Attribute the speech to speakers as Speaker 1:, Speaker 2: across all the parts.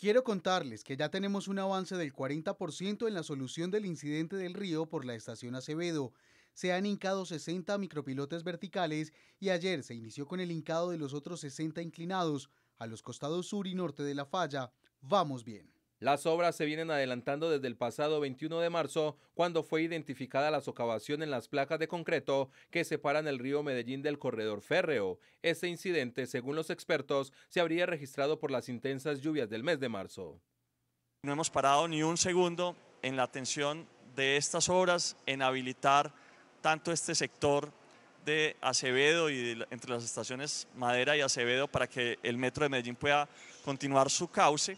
Speaker 1: Quiero contarles que ya tenemos un avance del 40% en la solución del incidente del río por la estación Acevedo. Se han hincado 60 micropilotes verticales y ayer se inició con el hincado de los otros 60 inclinados a los costados sur y norte de la falla. Vamos bien.
Speaker 2: Las obras se vienen adelantando desde el pasado 21 de marzo, cuando fue identificada la socavación en las placas de concreto que separan el río Medellín del corredor férreo. Este incidente, según los expertos, se habría registrado por las intensas lluvias
Speaker 3: del mes de marzo. No hemos parado ni un segundo en la atención de estas obras, en habilitar tanto este sector de Acevedo y entre las estaciones Madera y Acevedo para que el metro de Medellín pueda continuar su cauce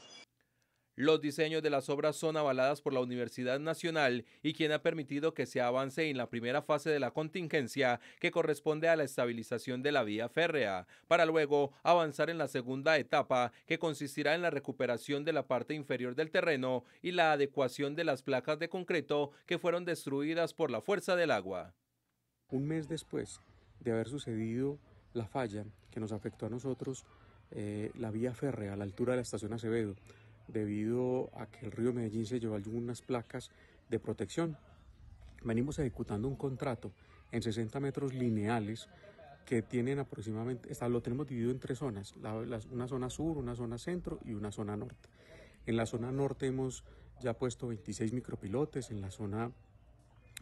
Speaker 3: los diseños de las obras son avaladas por la Universidad Nacional y quien
Speaker 2: ha permitido que se avance en la primera fase de la contingencia que corresponde a la estabilización de la vía férrea, para luego avanzar en la segunda etapa que consistirá en la recuperación de la parte inferior del terreno y la adecuación de las placas de concreto que fueron destruidas por la fuerza del agua.
Speaker 4: Un mes después de haber sucedido la falla que nos afectó a nosotros, eh, la vía férrea a la altura de la estación Acevedo, debido a que el río Medellín se llevó algunas placas de protección. Venimos ejecutando un contrato en 60 metros lineales que tienen aproximadamente, está, lo tenemos dividido en tres zonas, una zona sur, una zona centro y una zona norte. En la zona norte hemos ya puesto 26 micropilotes, en la zona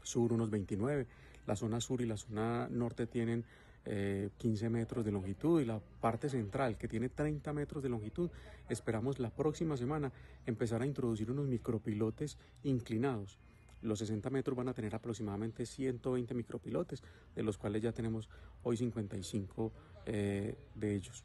Speaker 4: sur unos 29, la zona sur y la zona norte tienen 15 eh, metros de longitud y la parte central que tiene 30 metros de longitud, esperamos la próxima semana empezar a introducir unos micropilotes inclinados. Los 60 metros van a tener aproximadamente 120 micropilotes, de los cuales ya tenemos hoy 55 eh, de ellos.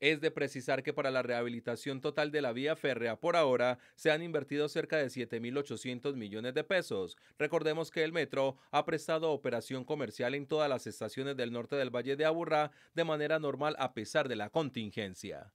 Speaker 2: Es de precisar que para la rehabilitación total de la vía férrea por ahora se han invertido cerca de 7.800 millones de pesos. Recordemos que el metro ha prestado operación comercial en todas las estaciones del norte del Valle de Aburrá de manera normal a pesar de la contingencia.